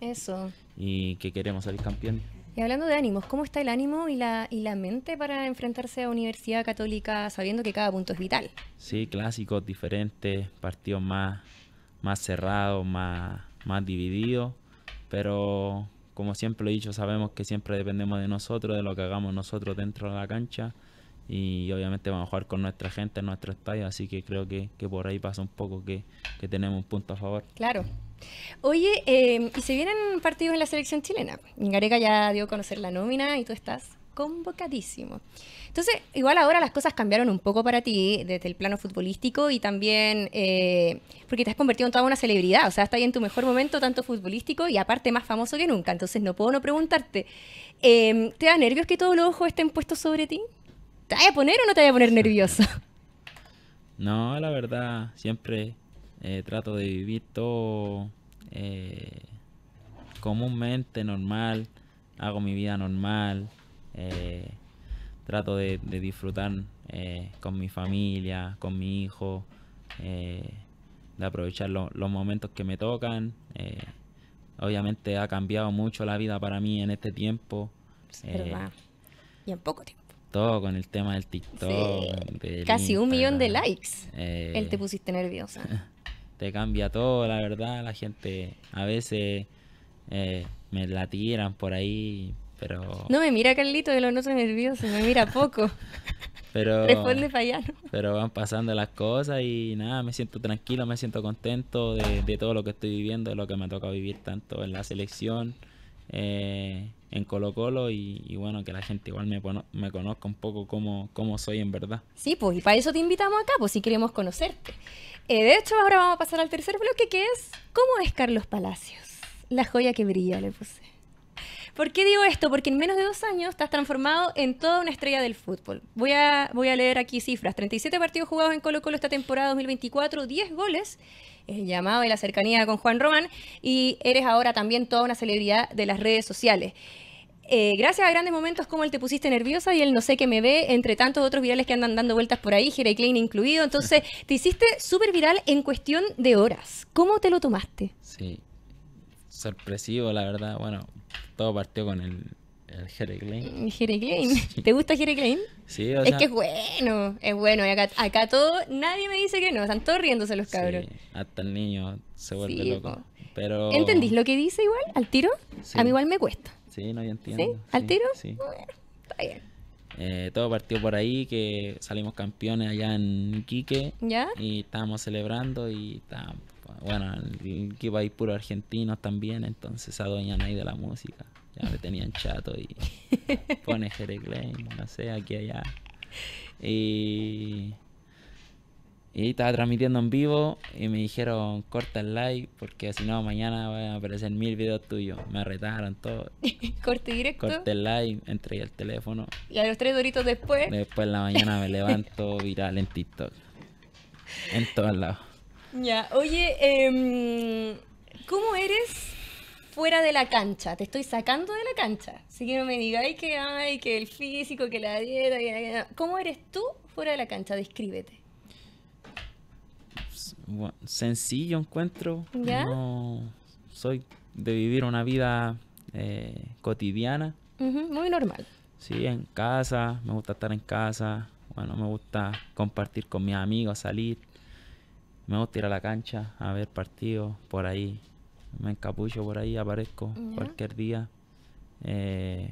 y que queremos salir campeones. Y hablando de ánimos, ¿cómo está el ánimo y la, y la mente para enfrentarse a Universidad Católica sabiendo que cada punto es vital? Sí, clásicos diferentes, partidos más, más cerrados, más, más divididos, pero como siempre lo he dicho, sabemos que siempre dependemos de nosotros, de lo que hagamos nosotros dentro de la cancha y obviamente vamos a jugar con nuestra gente en nuestro estadio, así que creo que, por ahí pasa un poco que, que tenemos un punto a favor. Claro, Oye, em, y se vienen partidos en la selección chilena. Gareca ya dio a conocer la nómina y tú estás convocadísimo. Entonces, igual ahora las cosas cambiaron un poco para ti desde el plano futbolístico y también eh, porque te has convertido en toda una celebridad, o sea, estás ahí en tu mejor momento, tanto futbolístico y aparte más famoso que nunca, entonces no puedo no preguntarte, em, ¿te da nervios que todos los ojos estén puestos sobre ti? ¿Te vaya a poner o no te vaya a poner nervioso? No, la verdad, siempre eh, trato de vivir todo eh, comúnmente, normal. Hago mi vida normal. Eh, trato de, disfrutar con mi familia, con mi hijo. de aprovechar los momentos que me tocan. obviamente ha cambiado mucho la vida para mí en este tiempo. y en poco tiempo Todo con el tema del TikTok. casi un millón de likes. Él te pusiste nerviosa. te cambia todo, la verdad. La gente a veces eh, me la tiran por ahí, pero... No me mira Carlito de los notos nerviosos, me mira poco. pero... Responde ¿no? Pero van pasando las cosas y nada, me siento tranquilo, me siento contento de, todo lo que estoy viviendo, de lo que me toca vivir tanto en la selección, eh, en Colo Colo y, bueno, que la gente igual me, conozca un poco como cómo soy en verdad. Sí, pues y para eso te invitamos acá, pues si queremos conocerte. Eh, de hecho, ahora vamos a pasar al tercer bloque, que es ¿Cómo es Carlos Palacios? La joya que brilla, le puse. ¿Por qué digo esto? Porque en menos de dos años estás transformado en toda una estrella del fútbol. Voy a, voy a leer aquí cifras. 37 partidos jugados en Colo Colo esta temporada 2024, 10 goles, el llamado y la cercanía con Juan Román, y eres ahora también toda una celebridad de las redes sociales. Eh, gracias a grandes momentos como él te pusiste nerviosa y él no sé qué me ve, entre tantos otros virales que andan dando vueltas por ahí, Jerry Klein incluido. Entonces, te hiciste súper viral en cuestión de horas. ¿Cómo te lo tomaste? Sí, sorpresivo, la verdad. Bueno, todo partió con el, el Klein. Mm, ¿Te gusta Jerry Klein? Sí, Es que es bueno, es bueno. acá, todo, nadie me dice que no. Están todos riéndose los cabros. hasta el niño se vuelve loco. Pero... ¿Entendís lo que dice igual al tiro? A mí igual me cuesta. Sí, no, entiendo. ¿Sí? ¿Al tiro? Sí. está bien. Eh, todo partió por ahí, que salimos campeones allá en Quique. ¿Ya? Y estábamos celebrando y estábamos, bueno, en Quique hay puro argentinos también, entonces a adueñan ahí de la música. Ya me tenían chato y pone Jerry clay no sé, aquí allá. Y y estaba transmitiendo en vivo y me dijeron, corta el live porque si no mañana van a aparecer mil videos tuyos. Me retaron todo. Corte directo. Corta el like, entregué el teléfono. Y a los tres doritos después. Después en la mañana me levanto viral en TikTok. En todos lados. Ya, oye, em, ¿cómo eres fuera de la cancha? Te estoy sacando de la cancha. Así que no me digáis que hay, que el físico, que la dieta, que la... ¿Cómo eres tú fuera de la cancha? Descríbete sencillo encuentro. soy de vivir una vida eh, cotidiana. muy normal. Sí, en casa, me gusta estar en casa. Bueno, me gusta compartir con mis amigos, salir. Me gusta ir a la cancha a ver partidos por ahí. Me encapucho por ahí, aparezco cualquier día. Eh,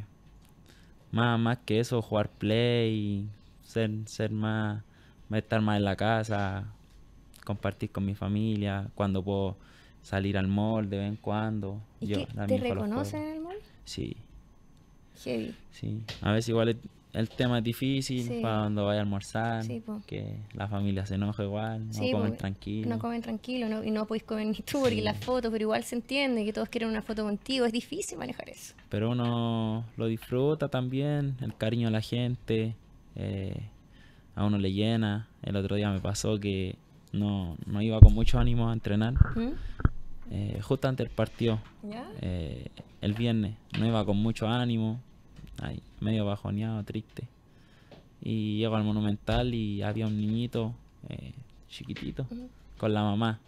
más, que eso, jugar play, ser, ser más, estar más en la casa, compartir con mi familia, cuando puedo salir al mall de vez en cuando. yo, ¿Te reconocen en el mall? Sí. Heavy. Sí. A veces igual el, tema es difícil para cuando vaya a almorzar, que la familia se enoja igual, no comen tranquilo. No comen tranquilo y no podéis comer ni tú porque las fotos, pero igual se entiende que todos quieren una foto contigo, es difícil manejar eso. Pero uno lo disfruta también, el cariño de la gente, eh, a uno le llena. El otro día me pasó que no, no iba con mucho ánimo a entrenar. ¿Mm? Eh, justo antes del partido, eh, el viernes, no iba con mucho ánimo, medio bajoneado, triste. Y llego al Monumental y había un niñito eh, chiquitito ¿Mm? con la mamá.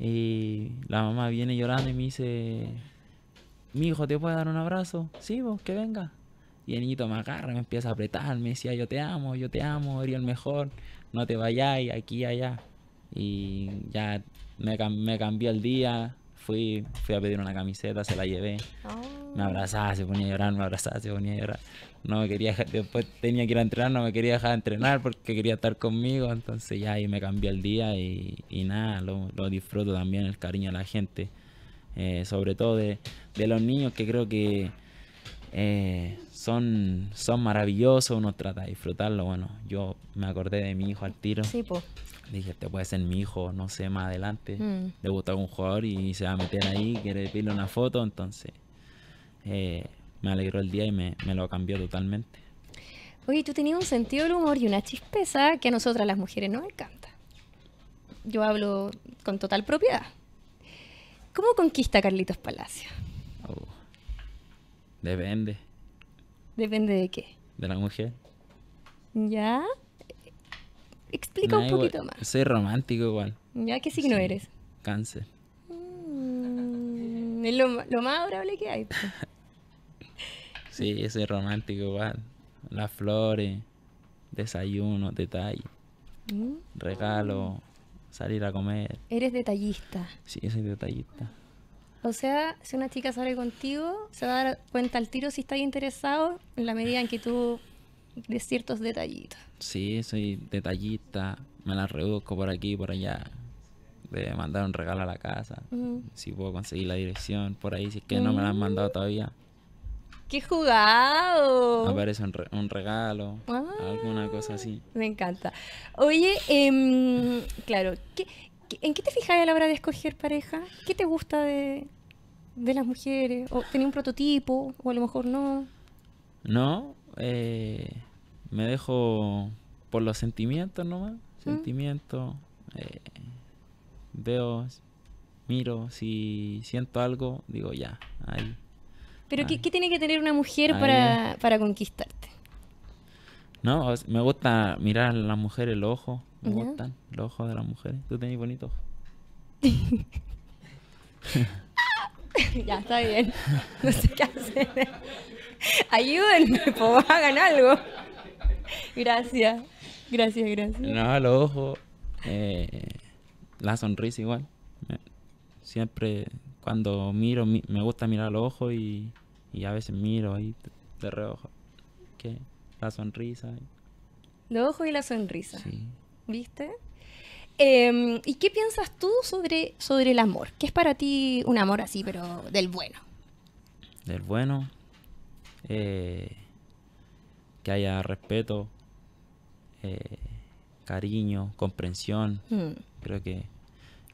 Y la mamá viene llorando y me dice, mi hijo, ¿te puede dar un abrazo? Sí, vos, que venga. Y el niñito me agarra, me empieza a apretar, me decía, yo te amo, yo te amo, eres el mejor, no te vayáis, aquí, allá. Y ya me, me cambió el día, fui, fui a pedir una camiseta, se la llevé. Me oh. abrazaba, se ponía a llorar, me abrazaba, se ponía a llorar. No me quería después tenía que ir a entrenar, no me quería dejar de entrenar porque quería estar conmigo. Entonces ya ahí me cambió el día y, nada, lo, disfruto también, el cariño de la gente. Eh, sobre todo de, los niños que creo que eh, son, son maravillosos, uno trata de disfrutarlo. Bueno, yo me acordé de mi hijo al tiro. Sí, pues dije, te puede ser mi hijo, no sé, más adelante. Le mm. gusta un jugador y se va a meter ahí, quiere pedirle una foto. Entonces, eh, me alegró el día y me, lo cambió totalmente. Oye, tú tenías un sentido de humor y una chispeza que a nosotras las mujeres nos encanta. Yo hablo con total propiedad. ¿Cómo conquista Carlitos Palacio? Oh. depende. ¿Depende de qué? De la mujer. ¿Ya? Explica un poquito más. Soy romántico igual. ¿Ya qué signo no eres? Cáncer. Mm, es lo, más adorable que hay. Pues. sí, soy romántico igual. Las flores, desayuno, detalle, mm. regalo, salir a comer. Eres detallista. Sí, soy detallista. O sea, si una chica sale contigo, se va a dar cuenta al tiro si está interesado en la medida en que tú de ciertos detallitos. Sí, soy detallista, me la reduzco por aquí y por allá. De mandar un regalo a la casa, si puedo conseguir la dirección por ahí, si es que no me la han mandado mm. todavía. ¡Qué jugado! Aparece un, un regalo, alguna ah, cosa así. Me encanta. Oye, em, claro, ¿en qué te fijas a la hora de escoger pareja? ¿Qué te gusta de, las mujeres? ¿O tenía un prototipo? ¿O a lo mejor no? No, eh, me dejo por los sentimientos nomás. Mm. Sentimientos. Eh, veo, miro, si siento algo, digo ya, ahí. ¿Pero ¿qué, tiene que tener una mujer para, conquistarte? No, me gusta mirar a las mujeres los ojos. Me gustan los ojos de las mujeres. Tú tenés bonitos ya, está bien. No sé qué hacer. Ayúdenme, po, hagan algo. Gracias, gracias, gracias. No, los ojos, eh, la sonrisa igual. Siempre cuando miro, me gusta mirar los ojos y, a veces miro ahí te reojo. ¿Qué? La sonrisa. Los ojos y la sonrisa. ¿Viste? Em, ¿Y qué piensas tú sobre, sobre el amor? ¿Qué es para ti un amor así, pero del bueno? Del bueno eh, que haya respeto, eh, cariño, comprensión. Hmm. Creo que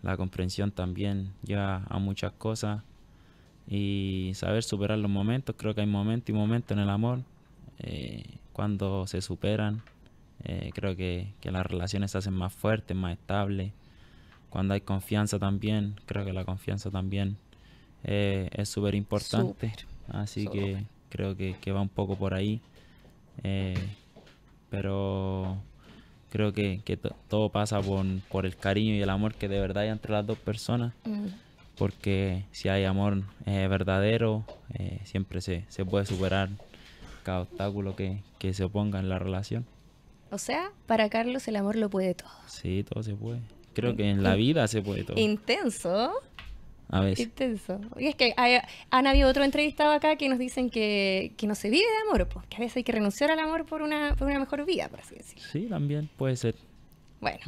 la comprensión también lleva a muchas cosas y saber superar los momentos. Creo que hay momentos y momentos en el amor. Eh, cuando se superan, eh, creo que, las relaciones se hacen más fuertes, más estables. Cuando hay confianza también, creo que la confianza también es súper importante. Así que creo que, que va un poco por ahí. Eh, pero creo que, que todo pasa por, por, el cariño y el amor que de verdad hay entre las dos personas. Mm. Porque si hay amor eh, verdadero, eh, siempre se, puede superar cada obstáculo que, que se oponga en la relación. O sea, para Carlos el amor lo puede todo. Sí, todo se puede. Creo que en la mm. vida se puede todo. Intenso a veces. Y es que han habido otro entrevistado acá que nos dicen que, no se vive de amor, pues, que a veces hay que renunciar al amor por una, por una mejor vida, por así decirlo. Sí, también puede ser. Bueno.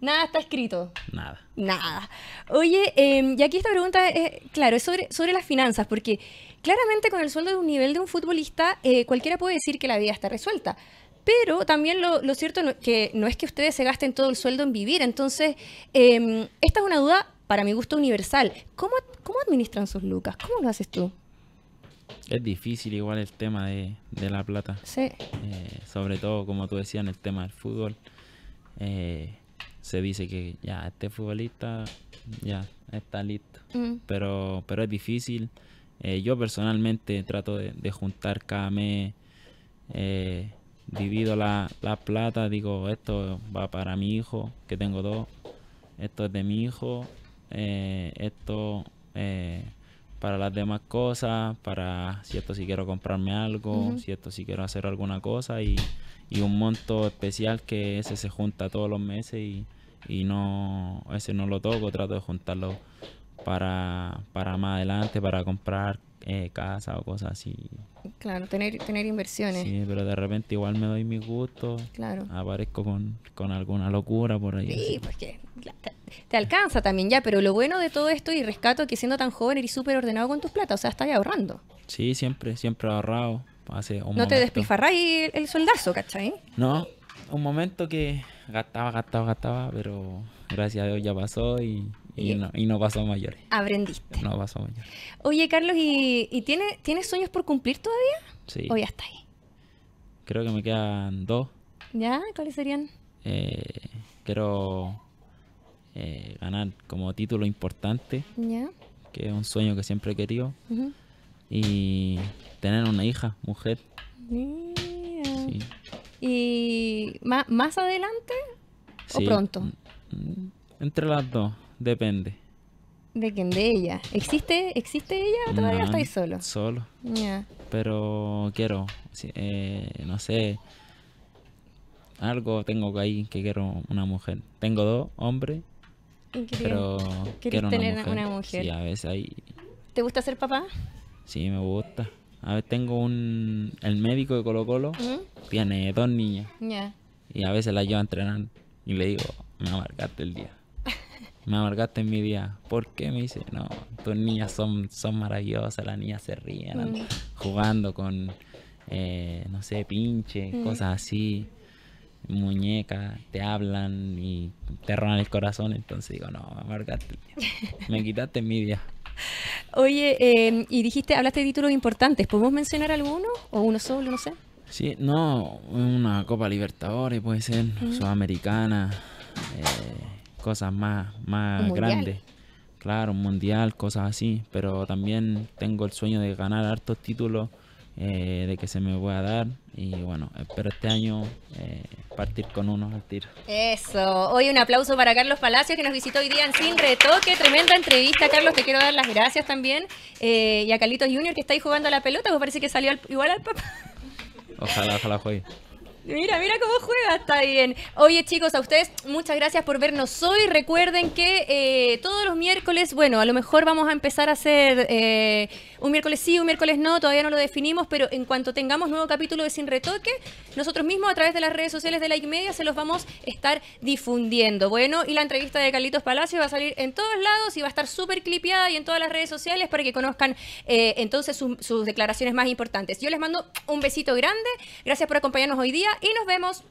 Nada está escrito. Nada. Nada. Oye, em, y aquí esta pregunta es, claro, es sobre, sobre las finanzas, porque claramente con el sueldo de un nivel de un futbolista, eh, cualquiera puede decir que la vida está resuelta. Pero también lo, cierto no, que no es que ustedes se gasten todo el sueldo en vivir. Entonces, em, esta es una duda para mi gusto universal. ¿Cómo, cómo administran sus lucas? ¿Cómo lo haces tú? Es difícil igual el tema de, la plata. Sí. Eh, sobre todo, como tú decías, en el tema del fútbol. Eh, se dice que ya, este futbolista ya está listo. Mm. Pero, pero es difícil. Eh, yo personalmente trato de, juntar cada mes, divido la, la, plata, digo, esto va para mi hijo, que tengo dos, esto es de mi hijo, eh, esto eh, para las demás cosas, para si si quiero comprarme algo, si esto si quiero hacer alguna cosa y, un monto especial que ese se junta todos los meses y, y no, ese no lo toco, trato de juntarlo para, para más adelante, para comprar eh, casa o cosas así. Claro, tener, tener inversiones. Sí, pero de repente igual me doy mis gustos. Claro. Aparezco con, con alguna locura por ahí. Sí, porque te, alcanza también ya, pero lo bueno de todo esto y rescato que siendo tan joven eres súper ordenado con tus plata, o sea, estás ahorrando. Sí, siempre, siempre ahorrado. Hace no te despifarráis el, el soldazo, ¿cachai? No, un momento que gastaba, gastaba, gastaba, pero gracias a Dios ya pasó y y, no, y pasó a mayores. Aprendiste. No pasó a Oye, Carlos, ¿y, tienes sueños por cumplir todavía? Sí. ¿O ya está ahí? Creo que me quedan dos. ¿Ya? ¿Cuáles serían? Eh, quiero eh, ganar como título importante. ¿Ya? Que es un sueño que siempre he querido. Y tener una hija, mujer. Sí. ¿Y más, adelante o pronto? Mm, mm, entre las dos. Depende. ¿De quién? ¿De ella? ¿Existe, existe ella o todavía no, solo? Solo. Pero quiero, eh, no sé, algo tengo que ahí que quiero una mujer. Tengo dos hombres, pero quiero tener una mujer. Sí, a veces ¿Te gusta ser papá? Sí, me gusta. A ver, tengo un... El médico de Colo Colo ¿Mm? tiene dos niñas. Y a veces la llevo a entrenar y le digo, me marcaste el día me amargaste en mi día. ¿Por qué? Me dice, no, tus niñas son, son maravillosas, las niñas se ríen, mm. jugando con, eh, no sé, pinche, mm. cosas así, muñecas, te hablan y te roban el corazón. Entonces digo, no, me amargaste, me quitaste en mi día. Oye, em, y dijiste, hablaste de títulos importantes, ¿podemos mencionar alguno o uno solo, no sé? Sí, no, una Copa Libertadores puede ser, mm. Sudamericana. Eh, cosas más, más grandes. Claro, mundial, cosas así. Pero también tengo el sueño de ganar hartos títulos, eh, de que se me voy a dar. Y bueno, espero este año eh, partir con unos al tiro. Eso. Hoy un aplauso para Carlos Palacios que nos visitó hoy día en Sin Retoque. Tremenda entrevista, Carlos. Te quiero dar las gracias también. Eh, y a Carlitos Junior que está ahí jugando a la pelota, ¿os pues parece que salió igual al papá. Ojalá, ojalá juegue. Mira, mira cómo juega, está bien. Oye chicos, a ustedes muchas gracias por vernos hoy. Recuerden que eh, todos los miércoles, bueno, a lo mejor vamos a empezar a hacer... Eh, un miércoles sí, un miércoles no, todavía no lo definimos, pero en cuanto tengamos nuevo capítulo de Sin Retoque, nosotros mismos a través de las redes sociales de Like Media se los vamos a estar difundiendo. Bueno, y la entrevista de Carlitos Palacios va a salir en todos lados y va a estar súper clipeada y en todas las redes sociales para que conozcan eh, entonces sus declaraciones más importantes. Yo les mando un besito grande, gracias por acompañarnos hoy día y nos vemos.